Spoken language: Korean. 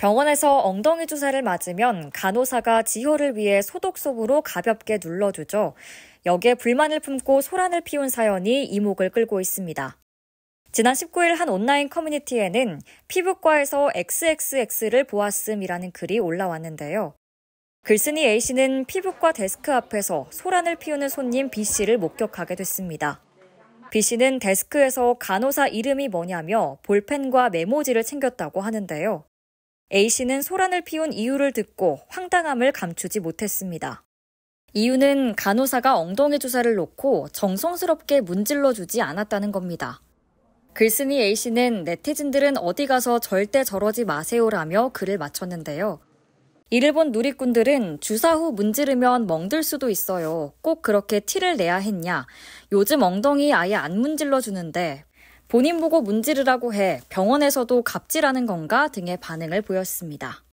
병원에서 엉덩이 주사를 맞으면 간호사가 지효를 위해 소독속으로 가볍게 눌러주죠. 여기에 불만을 품고 소란을 피운 사연이 이목을 끌고 있습니다. 지난 19일 한 온라인 커뮤니티에는 피부과에서 XXX를 보았음이라는 글이 올라왔는데요. 글쓴이 A씨는 피부과 데스크 앞에서 소란을 피우는 손님 B씨를 목격하게 됐습니다. B씨는 데스크에서 간호사 이름이 뭐냐며 볼펜과 메모지를 챙겼다고 하는데요. A씨는 소란을 피운 이유를 듣고 황당함을 감추지 못했습니다. 이유는 간호사가 엉덩이 주사를 놓고 정성스럽게 문질러 주지 않았다는 겁니다. 글쓴이 A씨는 네티즌들은 어디 가서 절대 저러지 마세요라며 글을 마쳤는데요. 이를 본 누리꾼들은 주사 후 문지르면 멍들 수도 있어요. 꼭 그렇게 티를 내야 했냐. 요즘 엉덩이 아예 안 문질러 주는데 본인 보고 문지르라고 해 병원에서도 갑질하는 건가 등의 반응을 보였습니다.